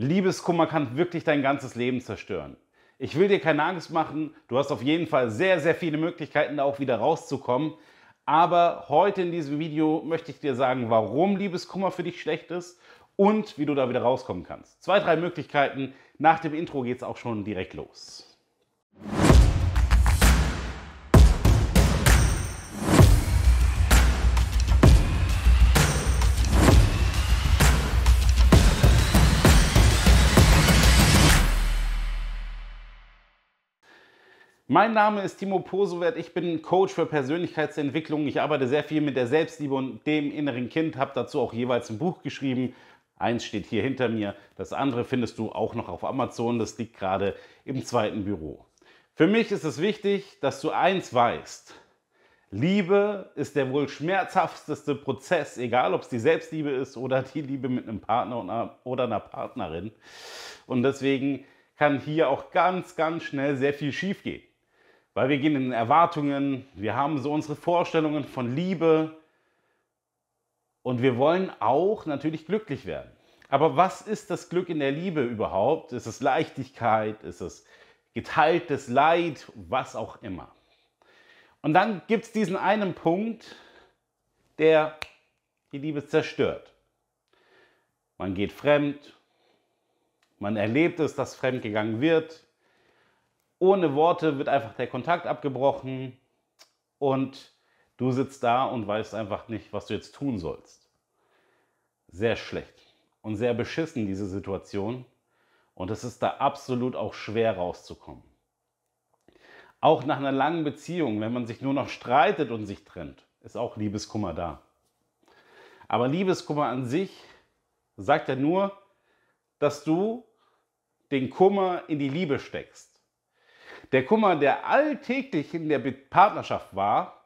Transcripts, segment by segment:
Liebeskummer kann wirklich dein ganzes Leben zerstören. Ich will dir keine Angst machen, du hast auf jeden Fall sehr, sehr viele Möglichkeiten, da auch wieder rauszukommen. Aber heute in diesem Video möchte ich dir sagen, warum Liebeskummer für dich schlecht ist und wie du da wieder rauskommen kannst. Zwei, drei Möglichkeiten. Nach dem Intro geht es auch schon direkt los. Mein Name ist Timo Posowert, ich bin Coach für Persönlichkeitsentwicklung. Ich arbeite sehr viel mit der Selbstliebe und dem inneren Kind, habe dazu auch jeweils ein Buch geschrieben. Eins steht hier hinter mir, das andere findest du auch noch auf Amazon, das liegt gerade im zweiten Büro. Für mich ist es wichtig, dass du eins weißt. Liebe ist der wohl schmerzhafteste Prozess, egal ob es die Selbstliebe ist oder die Liebe mit einem Partner oder einer Partnerin. Und deswegen kann hier auch ganz, ganz schnell sehr viel schiefgehen. Weil wir gehen in Erwartungen, wir haben so unsere Vorstellungen von Liebe und wir wollen auch natürlich glücklich werden. Aber was ist das Glück in der Liebe überhaupt? Ist es Leichtigkeit? Ist es geteiltes Leid? Was auch immer. Und dann gibt es diesen einen Punkt, der die Liebe zerstört. Man geht fremd, man erlebt es, dass fremdgegangen wird, ohne Worte wird einfach der Kontakt abgebrochen und du sitzt da und weißt einfach nicht, was du jetzt tun sollst. Sehr schlecht und sehr beschissen diese Situation und es ist da absolut auch schwer rauszukommen. Auch nach einer langen Beziehung, wenn man sich nur noch streitet und sich trennt, ist auch Liebeskummer da. Aber Liebeskummer an sich sagt ja nur, dass du den Kummer in die Liebe steckst. Der Kummer, der alltäglich in der Partnerschaft war,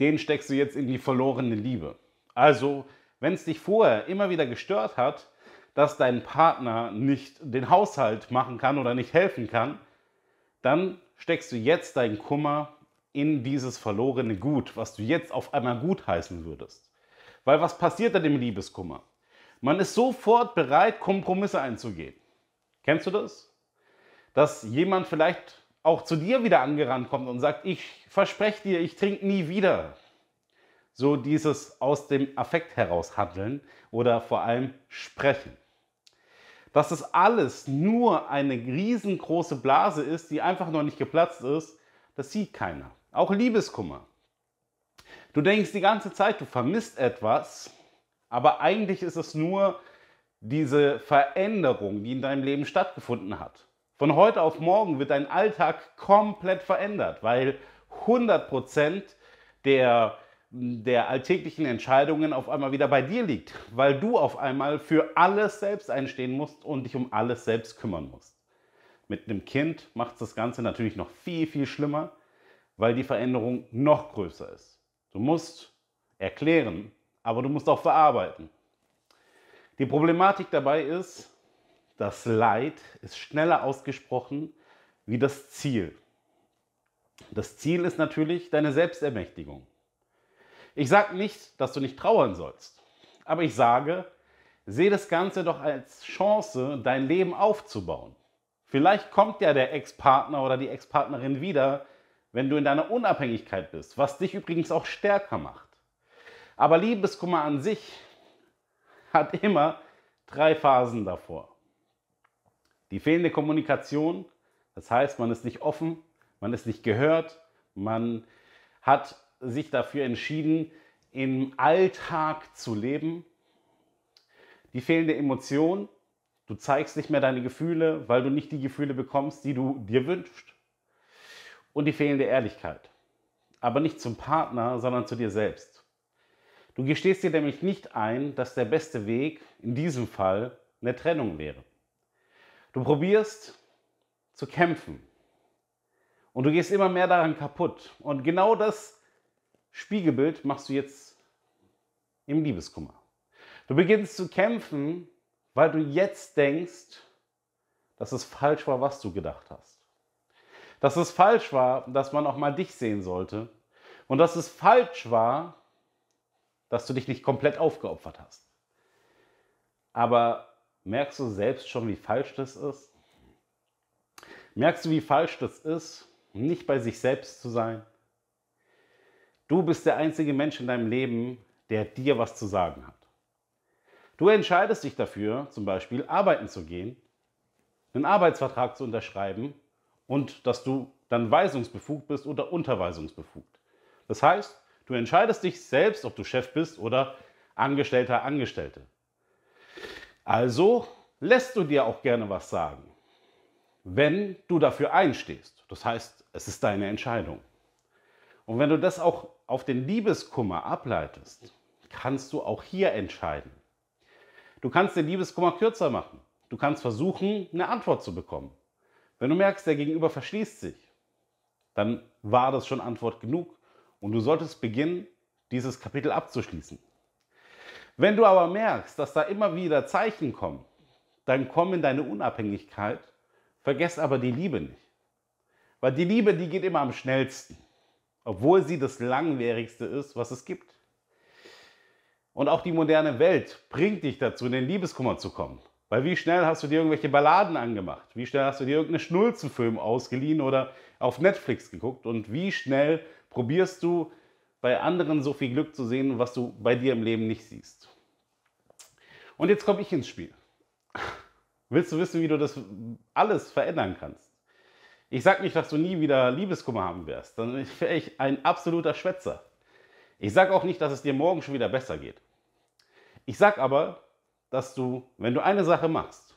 den steckst du jetzt in die verlorene Liebe. Also, wenn es dich vorher immer wieder gestört hat, dass dein Partner nicht den Haushalt machen kann oder nicht helfen kann, dann steckst du jetzt deinen Kummer in dieses verlorene Gut, was du jetzt auf einmal gut heißen würdest. Weil was passiert dann im Liebeskummer? Man ist sofort bereit, Kompromisse einzugehen. Kennst du das? dass jemand vielleicht auch zu dir wieder angerannt kommt und sagt, ich verspreche dir, ich trinke nie wieder. So dieses aus dem Affekt heraus handeln oder vor allem sprechen. Dass es alles nur eine riesengroße Blase ist, die einfach noch nicht geplatzt ist, das sieht keiner. Auch Liebeskummer. Du denkst die ganze Zeit, du vermisst etwas, aber eigentlich ist es nur diese Veränderung, die in deinem Leben stattgefunden hat. Von heute auf morgen wird dein Alltag komplett verändert, weil 100% der, der alltäglichen Entscheidungen auf einmal wieder bei dir liegt, weil du auf einmal für alles selbst einstehen musst und dich um alles selbst kümmern musst. Mit einem Kind macht es das Ganze natürlich noch viel, viel schlimmer, weil die Veränderung noch größer ist. Du musst erklären, aber du musst auch verarbeiten. Die Problematik dabei ist, das Leid ist schneller ausgesprochen wie das Ziel. Das Ziel ist natürlich deine Selbstermächtigung. Ich sage nicht, dass du nicht trauern sollst, aber ich sage, sehe das Ganze doch als Chance, dein Leben aufzubauen. Vielleicht kommt ja der Ex-Partner oder die Ex-Partnerin wieder, wenn du in deiner Unabhängigkeit bist, was dich übrigens auch stärker macht. Aber Liebeskummer an sich hat immer drei Phasen davor. Die fehlende Kommunikation, das heißt, man ist nicht offen, man ist nicht gehört, man hat sich dafür entschieden, im Alltag zu leben. Die fehlende Emotion, du zeigst nicht mehr deine Gefühle, weil du nicht die Gefühle bekommst, die du dir wünschst. Und die fehlende Ehrlichkeit. Aber nicht zum Partner, sondern zu dir selbst. Du gestehst dir nämlich nicht ein, dass der beste Weg in diesem Fall eine Trennung wäre. Du probierst zu kämpfen und du gehst immer mehr daran kaputt. Und genau das Spiegelbild machst du jetzt im Liebeskummer. Du beginnst zu kämpfen, weil du jetzt denkst, dass es falsch war, was du gedacht hast. Dass es falsch war, dass man auch mal dich sehen sollte. Und dass es falsch war, dass du dich nicht komplett aufgeopfert hast. Aber Merkst du selbst schon, wie falsch das ist? Merkst du, wie falsch das ist, nicht bei sich selbst zu sein? Du bist der einzige Mensch in deinem Leben, der dir was zu sagen hat. Du entscheidest dich dafür, zum Beispiel arbeiten zu gehen, einen Arbeitsvertrag zu unterschreiben und dass du dann weisungsbefugt bist oder unterweisungsbefugt. Das heißt, du entscheidest dich selbst, ob du Chef bist oder Angestellter, Angestellte. Also lässt du dir auch gerne was sagen, wenn du dafür einstehst. Das heißt, es ist deine Entscheidung. Und wenn du das auch auf den Liebeskummer ableitest, kannst du auch hier entscheiden. Du kannst den Liebeskummer kürzer machen. Du kannst versuchen, eine Antwort zu bekommen. Wenn du merkst, der Gegenüber verschließt sich, dann war das schon Antwort genug und du solltest beginnen, dieses Kapitel abzuschließen. Wenn du aber merkst, dass da immer wieder Zeichen kommen, dann komm in deine Unabhängigkeit, vergess aber die Liebe nicht. Weil die Liebe, die geht immer am schnellsten, obwohl sie das langwierigste ist, was es gibt. Und auch die moderne Welt bringt dich dazu, in den Liebeskummer zu kommen. Weil wie schnell hast du dir irgendwelche Balladen angemacht? Wie schnell hast du dir irgendeinen Schnulzenfilm ausgeliehen oder auf Netflix geguckt? Und wie schnell probierst du bei anderen so viel Glück zu sehen, was du bei dir im Leben nicht siehst. Und jetzt komme ich ins Spiel. Willst du wissen, wie du das alles verändern kannst? Ich sage nicht, dass du nie wieder Liebeskummer haben wirst, dann wäre ich ein absoluter Schwätzer. Ich sage auch nicht, dass es dir morgen schon wieder besser geht. Ich sage aber, dass du, wenn du eine Sache machst,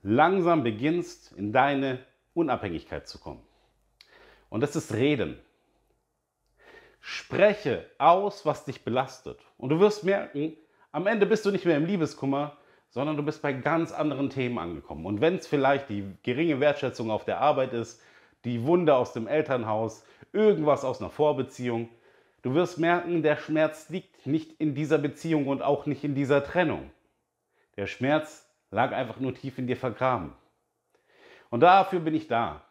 langsam beginnst, in deine Unabhängigkeit zu kommen. Und das ist Reden. Spreche aus, was dich belastet. Und du wirst merken, am Ende bist du nicht mehr im Liebeskummer, sondern du bist bei ganz anderen Themen angekommen. Und wenn es vielleicht die geringe Wertschätzung auf der Arbeit ist, die Wunde aus dem Elternhaus, irgendwas aus einer Vorbeziehung, du wirst merken, der Schmerz liegt nicht in dieser Beziehung und auch nicht in dieser Trennung. Der Schmerz lag einfach nur tief in dir vergraben. Und dafür bin ich da.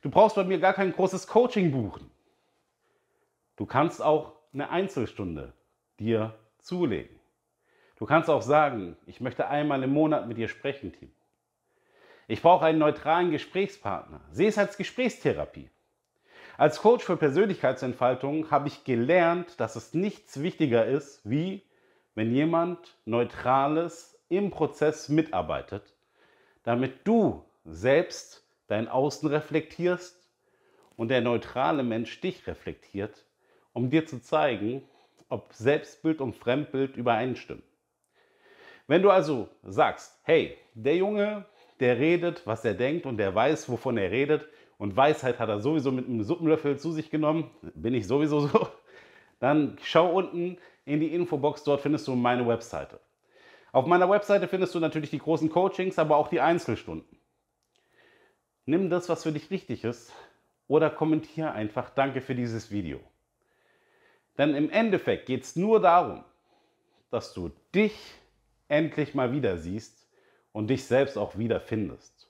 Du brauchst bei mir gar kein großes Coaching buchen. Du kannst auch eine Einzelstunde dir zulegen. Du kannst auch sagen, ich möchte einmal im Monat mit dir sprechen, Team. Ich brauche einen neutralen Gesprächspartner. Sehe es als Gesprächstherapie. Als Coach für Persönlichkeitsentfaltung habe ich gelernt, dass es nichts wichtiger ist, wie wenn jemand Neutrales im Prozess mitarbeitet, damit du selbst dein Außen reflektierst und der neutrale Mensch dich reflektiert um dir zu zeigen, ob Selbstbild und Fremdbild übereinstimmen. Wenn du also sagst, hey, der Junge, der redet, was er denkt und der weiß, wovon er redet und Weisheit hat er sowieso mit einem Suppenlöffel zu sich genommen, bin ich sowieso so, dann schau unten in die Infobox, dort findest du meine Webseite. Auf meiner Webseite findest du natürlich die großen Coachings, aber auch die Einzelstunden. Nimm das, was für dich richtig ist oder kommentiere einfach Danke für dieses Video. Denn im Endeffekt geht es nur darum, dass du dich endlich mal wieder siehst und dich selbst auch wieder findest.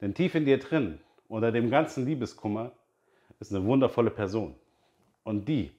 Denn tief in dir drin, unter dem ganzen Liebeskummer, ist eine wundervolle Person. Und die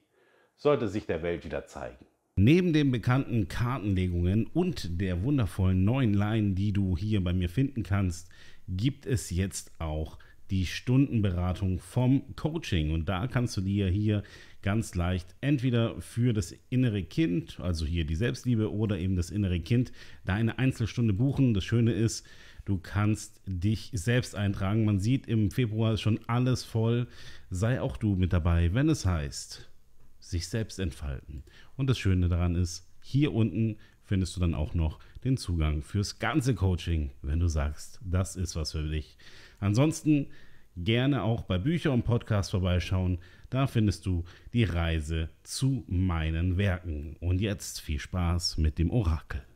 sollte sich der Welt wieder zeigen. Neben den bekannten Kartenlegungen und der wundervollen neuen Line, die du hier bei mir finden kannst, gibt es jetzt auch die Stundenberatung vom Coaching. Und da kannst du dir hier ganz leicht entweder für das innere Kind, also hier die Selbstliebe oder eben das innere Kind, da eine Einzelstunde buchen. Das Schöne ist, du kannst dich selbst eintragen. Man sieht, im Februar ist schon alles voll. Sei auch du mit dabei, wenn es heißt, sich selbst entfalten. Und das Schöne daran ist, hier unten findest du dann auch noch den Zugang fürs ganze Coaching, wenn du sagst, das ist was für dich. Ansonsten gerne auch bei Büchern und Podcasts vorbeischauen. Da findest du die Reise zu meinen Werken. Und jetzt viel Spaß mit dem Orakel.